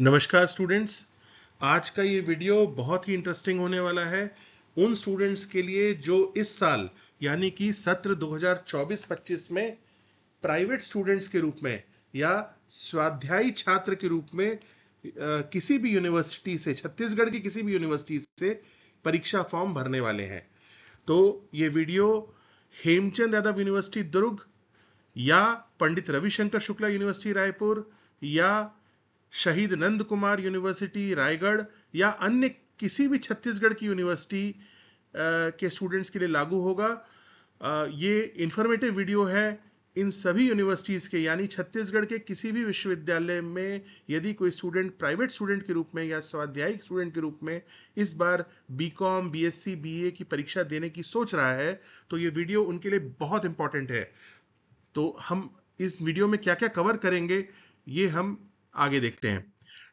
नमस्कार स्टूडेंट्स आज का ये वीडियो बहुत ही इंटरेस्टिंग होने वाला है उन स्टूडेंट्स के लिए जो इस साल यानी कि सत्र 2024-25 में प्राइवेट स्टूडेंट्स के रूप में या स्वाध्यायी छात्र के रूप में आ, किसी भी यूनिवर्सिटी से छत्तीसगढ़ की किसी भी यूनिवर्सिटी से परीक्षा फॉर्म भरने वाले हैं तो ये वीडियो हेमचंद यादव यूनिवर्सिटी दुर्ग या पंडित रविशंकर शुक्ला यूनिवर्सिटी रायपुर या शहीद नंद कुमार यूनिवर्सिटी रायगढ़ या अन्य किसी भी छत्तीसगढ़ की यूनिवर्सिटी के स्टूडेंट्स के लिए लागू होगा ये इंफॉर्मेटिव वीडियो है इन सभी यूनिवर्सिटीज़ के यानी छत्तीसगढ़ के किसी भी विश्वविद्यालय में यदि कोई स्टूडेंट प्राइवेट स्टूडेंट के रूप में या स्वाध्यायिक स्टूडेंट के रूप में इस बार B com B S C B A की परीक्षा देने की सोच रहा है तो ये वीडियो उनके लिए बहुत इंपॉर्टेंट है तो हम इस वीडियो में क्या क्या कवर करेंगे ये हम आगे देखते हैं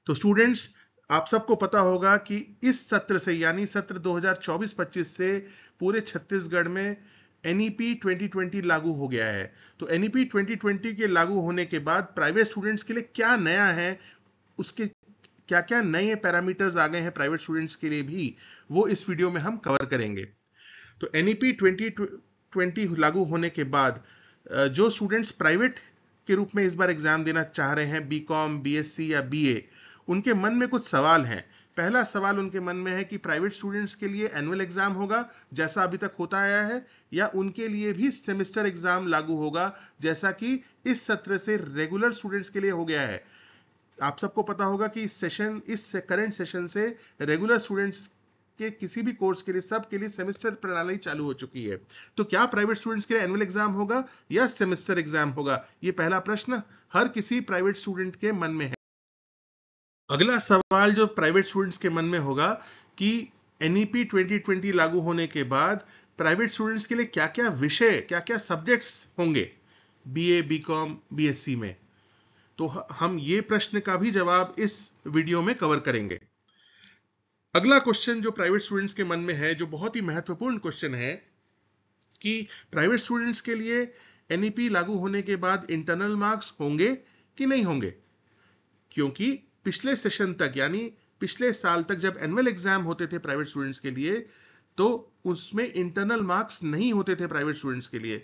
तो स्टूडेंट्स आप सबको पता होगा कि इस सत्र से यानी सत्र 2024-25 से पूरे छत्तीसगढ़ में एनईपी 2020 e लागू हो गया है तो एनईपी 2020 e के लागू होने के बाद प्राइवेट स्टूडेंट्स के लिए क्या नया है उसके क्या क्या नए पैरामीटर्स आ गए हैं प्राइवेट स्टूडेंट्स के लिए भी वो इस वीडियो में हम कवर करेंगे तो एनईपी ट्वेंटी e लागू होने के बाद जो स्टूडेंट्स प्राइवेट के रूप में इस बार एग्जाम देना चाह रहे हैं B com B S C या बी ए उनके मन में कुछ सवाल हैं पहला सवाल उनके मन में है कि प्राइवेट स्टूडेंट्स के लिए एनुअल एग्जाम होगा जैसा अभी तक होता आया है या उनके लिए भी सेमेस्टर एग्जाम लागू होगा जैसा कि इस सत्र से रेगुलर स्टूडेंट्स के लिए हो गया है आप सबको पता होगा कि सेशन इस करंट सेशन से रेगुलर स्टूडेंट्स के किसी भी कोर्स के लिए सबके लिए सेमेस्टर प्रणाली चालू हो चुकी है तो क्या प्राइवेट स्टूडेंट्स के लिए एनुअल एग्जाम होगा या सेमेस्टर एग्जाम होगा ये पहला प्रश्न हर किसी प्राइवेट स्टूडेंट के मन में है अगला सवाल जो प्राइवेट स्टूडेंट्स के मन में होगा कि एनईपी 2020 e लागू होने के बाद प्राइवेट स्टूडेंट्स के लिए क्या क्या विषय क्या क्या सब्जेक्ट्स होंगे बी बीए बीकॉम बीएससी में तो हम ये प्रश्न का भी जवाब इस वीडियो में कवर करेंगे अगला क्वेश्चन जो प्राइवेट स्टूडेंट्स के मन में है जो बहुत ही महत्वपूर्ण क्वेश्चन है कि प्राइवेट स्टूडेंट्स के लिए एनईपी e लागू होने के बाद इंटरनल मार्क्स होंगे कि नहीं होंगे क्योंकि पिछले सेशन तक यानी पिछले साल तक जब एनुअल एग्जाम होते थे प्राइवेट स्टूडेंट्स के लिए तो उसमें इंटरनल मार्क्स नहीं होते थे प्राइवेट स्टूडेंट्स के लिए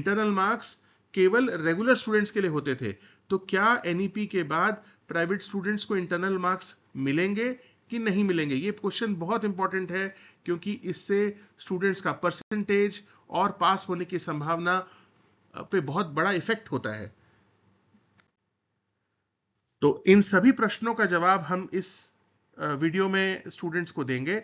इंटरनल मार्क्स केवल रेगुलर स्टूडेंट्स के लिए होते थे तो क्या एनईपी e के बाद प्राइवेट स्टूडेंट्स को इंटरनल मार्क्स मिलेंगे कि नहीं मिलेंगे ये क्वेश्चन बहुत इंपॉर्टेंट है क्योंकि इससे स्टूडेंट्स का परसेंटेज और पास होने की संभावना पे बहुत बड़ा इफेक्ट होता है तो इन सभी प्रश्नों का जवाब हम इस वीडियो में स्टूडेंट्स को देंगे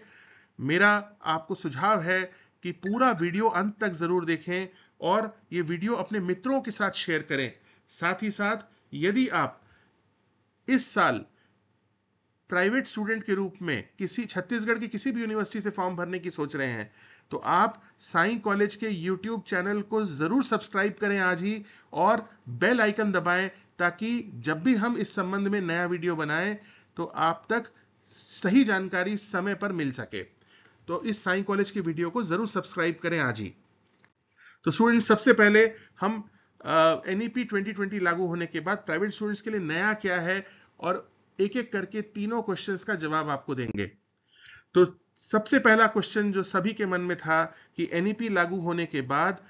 मेरा आपको सुझाव है कि पूरा वीडियो अंत तक जरूर देखें और ये वीडियो अपने मित्रों के साथ शेयर करें साथ ही साथ यदि आप इस साल प्राइवेट स्टूडेंट के रूप में किसी छत्तीसगढ़ की किसी भी यूनिवर्सिटी से फॉर्म भरने की सोच रहे हैं तो आप साई कॉलेज के यूट्यूब चैनल को जरूर सब्सक्राइब करें आज ही और बेल आइकन दबाएं ताकि जब भी हम इस संबंध में नया वीडियो बनाएं तो आप तक सही जानकारी समय पर मिल सके तो इस साई कॉलेज की वीडियो को जरूर सब्सक्राइब करें आज ही तो स्टूडेंट सबसे पहले हम एनईपी e ई ट्वेंटी लागू होने के बाद प्राइवेट स्टूडेंट्स के लिए नया क्या है और एक एक करके तीनों क्वेश्चंस का जवाब आपको देंगे तो सबसे पहला क्वेश्चन जो सभी के मन में था कि एनईपी e लागू होने के बाद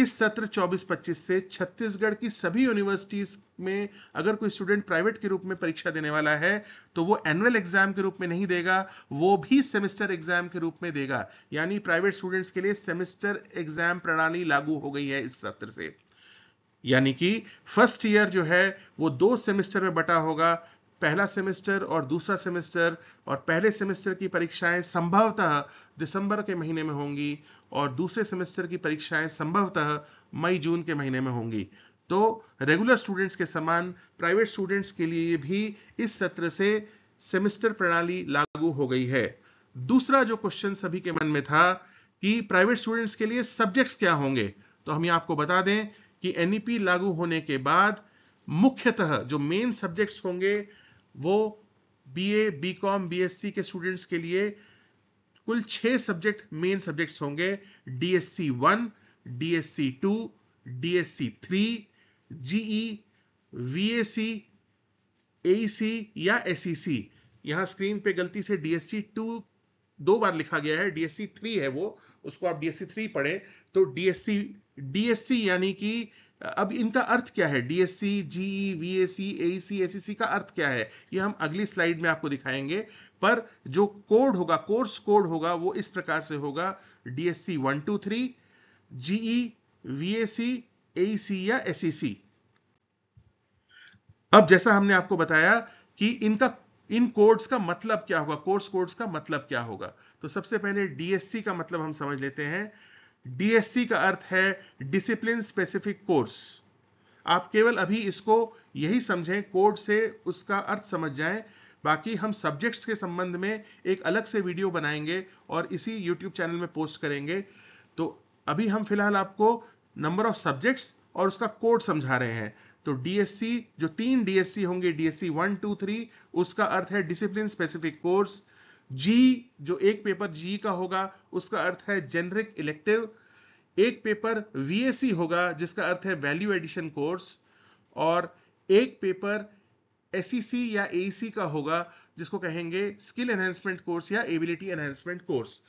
इस सत्र 24-25 से छत्तीसगढ़ की सभी यूनिवर्सिटीज में अगर कोई स्टूडेंट प्राइवेट के रूप में परीक्षा देने वाला है तो वो एनुअल एग्जाम के रूप में नहीं देगा वो भी सेमेस्टर एग्जाम के रूप में देगा यानी प्राइवेट स्टूडेंट्स के लिए सेमेस्टर एग्जाम प्रणाली लागू हो गई है इस सत्र से यानी कि फर्स्ट ईयर जो है वो दो सेमेस्टर में बटा होगा पहला सेमेस्टर और दूसरा सेमेस्टर और पहले सेमेस्टर की परीक्षाएं संभवतः दिसंबर के महीने में होंगी और दूसरे सेमेस्टर की परीक्षाएं संभवतः मई जून के महीने में होंगी तो रेगुलर स्टूडेंट्स के समान प्राइवेट स्टूडेंट्स के लिए भी इस सत्र से सेमेस्टर प्रणाली लागू हो गई है दूसरा जो क्वेश्चन सभी के मन में था कि प्राइवेट स्टूडेंट्स के लिए सब्जेक्ट्स क्या होंगे तो हम ये आपको बता दें कि एनईपी e लागू होने के बाद मुख्यतः जो मेन सब्जेक्ट्स होंगे वो बीए, बीकॉम, बीएससी के स्टूडेंट्स के लिए कुल छह सब्जेक्ट मेन सब्जेक्ट्स होंगे DSC one DSC two DSC three GE VAC AC या सी यहां स्क्रीन पे गलती से डीएससी टू दो बार लिखा गया है डीएससी थ्री है वो उसको आप डीएससी थ्री पढ़े तो डीएससी डीएससी यानी कि अब इनका अर्थ क्या है DSC GE VSC AEC SEC का अर्थ क्या है ये हम अगली स्लाइड में आपको दिखाएंगे पर जो कोड होगा कोर्स कोड होगा वो इस प्रकार से होगा DSC one two three GE VSC AEC या एसईसी e अब जैसा हमने आपको बताया कि इनका इन कोड्स का मतलब क्या होगा कोर्स कोड्स का मतलब क्या होगा तो सबसे पहले डीएससी का मतलब हम समझ लेते हैं डीएससी का अर्थ है डिसिप्लिन स्पेसिफिक कोर्स आप केवल अभी इसको यही समझें कोड से उसका अर्थ समझ जाएं बाकी हम सब्जेक्ट्स के संबंध में एक अलग से वीडियो बनाएंगे और इसी यूट्यूब चैनल में पोस्ट करेंगे तो अभी हम फिलहाल आपको नंबर ऑफ सब्जेक्ट्स और उसका कोड समझा रहे हैं तो डीएससी जो तीन डीएससी होंगे डीएससी वन टू थ्री उसका अर्थ है डिसिप्लिन स्पेसिफिक कोर्स जी जो एक पेपर जी का होगा उसका अर्थ है जेनरिक इलेक्टिव एक पेपर वीएससी होगा जिसका अर्थ है वैल्यू एडिशन कोर्स और एक पेपर एस e या ए e का होगा जिसको कहेंगे स्किल एनहेंसमेंट कोर्स या एबिलिटी एनहेंसमेंट कोर्स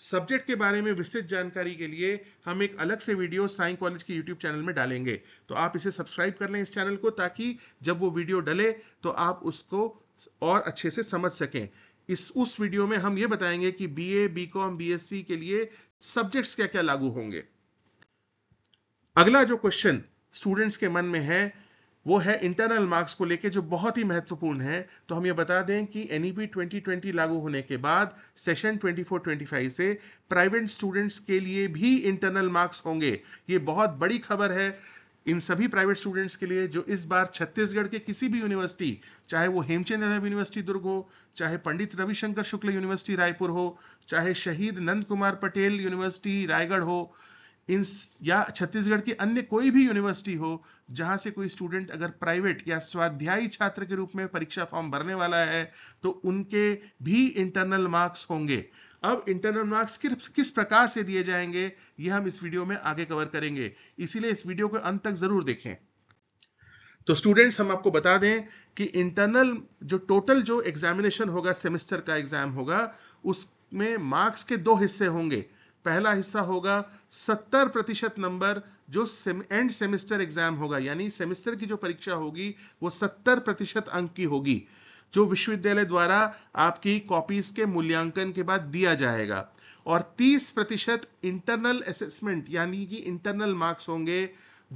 सब्जेक्ट के बारे में विस्तृत जानकारी के लिए हम एक अलग से वीडियो साइंस कॉलेज के यूट्यूब चैनल में डालेंगे तो आप इसे सब्सक्राइब कर लें इस चैनल को ताकि जब वो वीडियो डले तो आप उसको और अच्छे से समझ सकें इस उस वीडियो में हम ये बताएंगे कि बीए, बीकॉम, बीएससी के लिए सब्जेक्ट्स क्या क्या लागू होंगे अगला जो क्वेश्चन स्टूडेंट्स के मन में है वो है इंटरनल मार्क्स को लेके जो बहुत ही महत्वपूर्ण है तो हम ये बता दें कि एनईपी 2020 e लागू होने के बाद सेशन 24-25 से प्राइवेट स्टूडेंट्स के लिए भी इंटरनल मार्क्स होंगे ये बहुत बड़ी खबर है इन सभी प्राइवेट स्टूडेंट्स के लिए जो इस बार छत्तीसगढ़ के किसी भी यूनिवर्सिटी चाहे वो हेमचंद यादव यूनिवर्सिटी दुर्ग हो चाहे पंडित रविशंकर शुक्ल यूनिवर्सिटी रायपुर हो चाहे शहीद नंद कुमार पटेल यूनिवर्सिटी रायगढ़ हो इन या छत्तीसगढ़ की अन्य कोई भी यूनिवर्सिटी हो जहां से कोई स्टूडेंट अगर प्राइवेट या स्वाध्यायी छात्र के रूप में परीक्षा फॉर्म भरने वाला है तो उनके भी इंटरनल मार्क्स होंगे अब इंटरनल मार्क्स किस प्रकार से दिए जाएंगे यह हम इस वीडियो में आगे कवर करेंगे इसीलिए इस वीडियो को अंत तक जरूर देखें तो स्टूडेंट्स हम आपको बता दें कि इंटरनल जो टोटल जो एग्जामिनेशन होगा सेमेस्टर का एग्जाम होगा उसमें मार्क्स के दो हिस्से होंगे पहला हिस्सा होगा 70 प्रतिशत नंबर जो सेम, एंड सेमेस्टर एग्जाम होगा यानी सेमेस्टर की जो परीक्षा होगी वो 70 प्रतिशत अंक की होगी जो विश्वविद्यालय द्वारा आपकी कॉपीज के मूल्यांकन के बाद दिया जाएगा और 30 प्रतिशत इंटरनल असेसमेंट यानी कि इंटरनल मार्क्स होंगे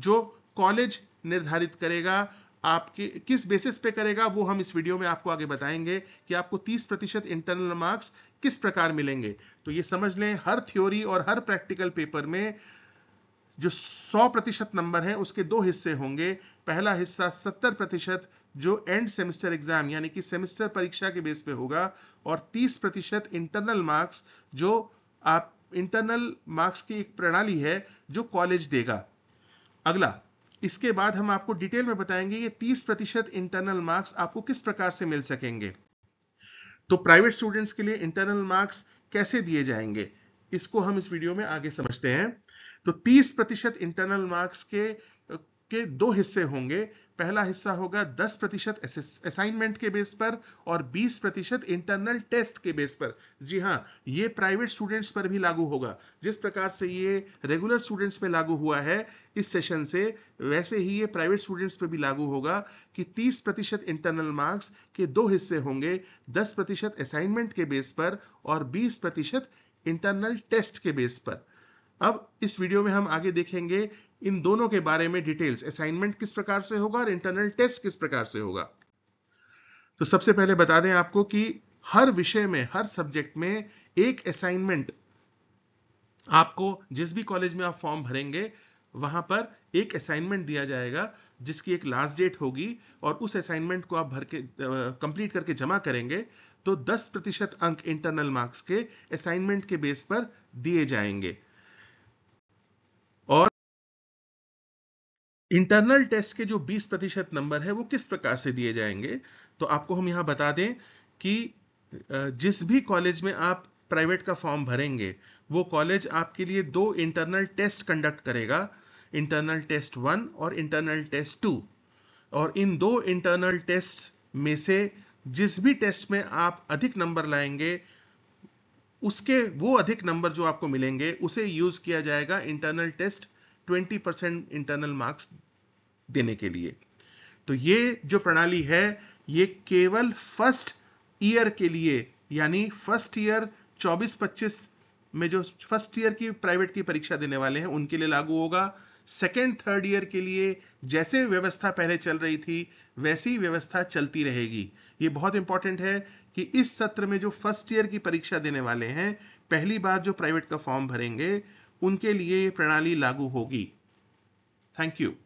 जो कॉलेज निर्धारित करेगा आपके किस बेसिस पे करेगा वो हम इस वीडियो में आपको आगे बताएंगे कि आपको 30 प्रतिशत इंटरनल मार्क्स किस प्रकार मिलेंगे तो ये समझ लें हर थ्योरी और हर प्रैक्टिकल पेपर में जो 100 प्रतिशत नंबर है उसके दो हिस्से होंगे पहला हिस्सा 70 प्रतिशत जो एंड सेमेस्टर एग्जाम यानी कि सेमेस्टर परीक्षा के बेस पे होगा और 30 प्रतिशत इंटरनल मार्क्स जो आप इंटरनल मार्क्स की एक प्रणाली है जो कॉलेज देगा अगला इसके बाद हम आपको डिटेल में बताएंगे कि 30 प्रतिशत इंटरनल मार्क्स आपको किस प्रकार से मिल सकेंगे तो प्राइवेट स्टूडेंट्स के लिए इंटरनल मार्क्स कैसे दिए जाएंगे इसको हम इस वीडियो में आगे समझते हैं तो 30 प्रतिशत इंटरनल मार्क्स के के दो हिस्से होंगे पहला हिस्सा होगा 10 प्रतिशत असाइनमेंट के बेस पर और 20 प्रतिशत इंटरनल टेस्ट के बेस पर जी हाँ ये प्राइवेट स्टूडेंट्स पर भी लागू होगा जिस प्रकार से ये रेगुलर स्टूडेंट्स पे लागू हुआ है इस सेशन से वैसे ही ये प्राइवेट स्टूडेंट्स पर भी लागू होगा कि 30 प्रतिशत इंटरनल मार्क्स के दो हिस्से होंगे दस प्रतिशत असाइनमेंट के बेस पर और बीस प्रतिशत इंटरनल टेस्ट के बेस पर अब इस वीडियो में हम आगे देखेंगे इन दोनों के बारे में डिटेल्स असाइनमेंट किस प्रकार से होगा और इंटरनल टेस्ट किस प्रकार से होगा तो सबसे पहले बता दें आपको कि हर विषय में हर सब्जेक्ट में एक असाइनमेंट आपको जिस भी कॉलेज में आप फॉर्म भरेंगे वहां पर एक असाइनमेंट दिया जाएगा जिसकी एक लास्ट डेट होगी और उस असाइनमेंट को आप भर के कंप्लीट करके जमा करेंगे तो 10 प्रतिशत अंक इंटरनल मार्क्स के असाइनमेंट के बेस पर दिए जाएंगे इंटरनल टेस्ट के जो 20 प्रतिशत नंबर है वो किस प्रकार से दिए जाएंगे तो आपको हम यहां बता दें कि जिस भी कॉलेज में आप प्राइवेट का फॉर्म भरेंगे वो कॉलेज आपके लिए दो इंटरनल टेस्ट कंडक्ट करेगा इंटरनल टेस्ट वन और इंटरनल टेस्ट टू और इन दो इंटरनल टेस्ट में से जिस भी टेस्ट में आप अधिक नंबर लाएंगे उसके वो अधिक नंबर जो आपको मिलेंगे उसे यूज किया जाएगा internal test 20 percent internal marks देने के लिए तो ये जो प्रणाली है ये केवल फर्स्ट ईयर के लिए यानी फर्स्ट ईयर 24-25 में जो फर्स्ट ईयर की प्राइवेट की परीक्षा देने वाले हैं उनके लिए लागू होगा सेकेंड थर्ड ईयर के लिए जैसे व्यवस्था पहले चल रही थी वैसी व्यवस्था चलती रहेगी ये बहुत इंपॉर्टेंट है कि इस सत्र में जो फर्स्ट ईयर की परीक्षा देने वाले हैं पहली बार जो प्राइवेट का फॉर्म भरेंगे उनके लिए ये प्रणाली लागू होगी थैंक यू